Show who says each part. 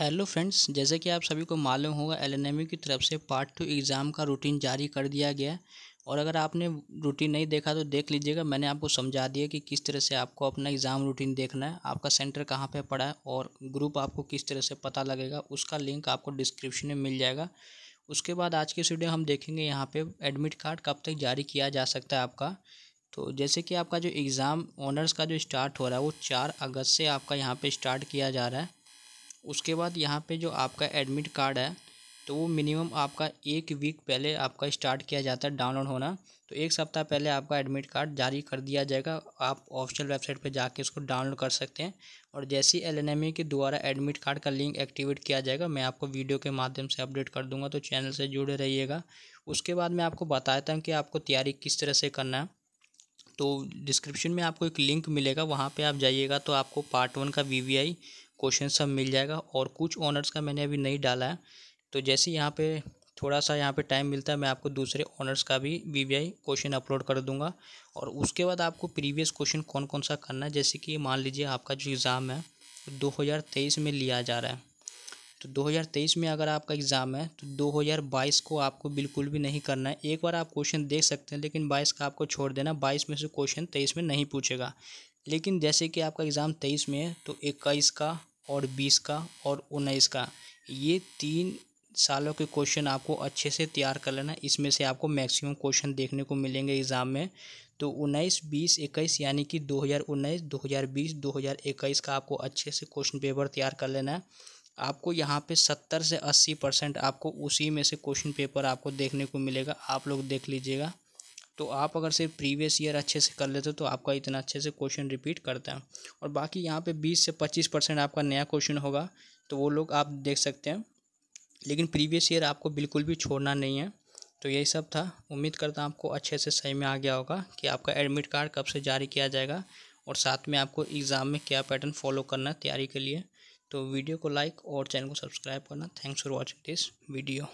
Speaker 1: hello friends जैसे कि आप सभी को मालूम होगा एल की तरफ से पार्ट टू एग्ज़ाम का रूटीन जारी कर दिया गया और अगर आपने रूटीन नहीं देखा तो देख लीजिएगा मैंने आपको समझा दिया कि किस तरह से आपको अपना एग्ज़ाम रूटीन देखना है आपका सेंटर कहाँ पे पड़ा है और ग्रुप आपको किस तरह से पता लगेगा उसका लिंक आपको डिस्क्रिप्शन में मिल जाएगा उसके बाद आज की स्टूडियो हम देखेंगे यहाँ पर एडमिट कार्ड कब तक जारी किया जा सकता है आपका तो जैसे कि आपका जो एग्ज़ाम ऑनर्स का जो स्टार्ट हो रहा है वो चार अगस्त से आपका यहाँ पर स्टार्ट किया जा रहा है उसके बाद यहाँ पे जो आपका एडमिट कार्ड है तो वो मिनिमम आपका एक वीक पहले आपका स्टार्ट किया जाता है डाउनलोड होना तो एक सप्ताह पहले आपका एडमिट कार्ड जारी कर दिया जाएगा आप ऑफिशियल वेबसाइट पर जाके उसको डाउनलोड कर सकते हैं और जैसे ही एल के द्वारा एडमिट कार्ड का लिंक एक्टिवेट किया जाएगा मैं आपको वीडियो के माध्यम से अपडेट कर दूंगा तो चैनल से जुड़े रहिएगा उसके बाद मैं आपको बताता हूँ कि आपको तैयारी किस तरह से करना है तो डिस्क्रिप्शन में आपको एक लिंक मिलेगा वहाँ पे आप जाइएगा तो आपको पार्ट वन का वी क्वेश्चन सब मिल जाएगा और कुछ ऑनर्स का मैंने अभी नहीं डाला है तो जैसे यहाँ पे थोड़ा सा यहाँ पे टाइम मिलता है मैं आपको दूसरे ऑनर्स का भी बी क्वेश्चन अपलोड कर दूंगा और उसके बाद आपको प्रीवियस क्वेश्चन कौन कौन सा करना है जैसे कि मान लीजिए आपका जो एग्ज़ाम है दो हज़ार तेईस में लिया जा रहा है तो 2023 में अगर आपका एग्ज़ाम है तो 2022 को आपको बिल्कुल भी नहीं करना है एक बार आप क्वेश्चन देख सकते हैं लेकिन 22 का आपको छोड़ देना 22 में से क्वेश्चन 23 में नहीं पूछेगा लेकिन जैसे कि आपका एग्ज़ाम 23 में है तो इक्कीस का और बीस का और उन्नीस का ये तीन सालों के क्वेश्चन आपको अच्छे से तैयार कर लेना इसमें से आपको मैक्सिमम क्वेश्चन देखने को मिलेंगे एग्ज़ाम में तो उन्नीस बीस इक्कीस यानी कि दो हज़ार उन्नीस दो हज़ार बीस दो हज़ार इक्कीस का आपको अच्छे से क्वेश्चन पेपर तैयार कर लेना है आपको यहाँ पे सत्तर से अस्सी परसेंट आपको उसी में से क्वेश्चन पेपर आपको देखने को मिलेगा आप लोग देख लीजिएगा तो आप अगर सिर्फ प्रीवियस ईयर अच्छे से कर लेते हो तो आपका इतना अच्छे से क्वेश्चन रिपीट करता है और बाकी यहाँ पे बीस से पच्चीस परसेंट आपका नया क्वेश्चन होगा तो वो लोग आप देख सकते हैं लेकिन प्रीवियस ईयर आपको बिल्कुल भी छोड़ना नहीं है तो यही सब था उम्मीद करता हूँ आपको अच्छे से सही में आ गया होगा कि आपका एडमिट कार्ड कब से जारी किया जाएगा और साथ में आपको एग्ज़ाम में क्या पैटर्न फॉलो करना है तैयारी के लिए तो वीडियो को लाइक और चैनल को सब्सक्राइब करना thanks for watching this video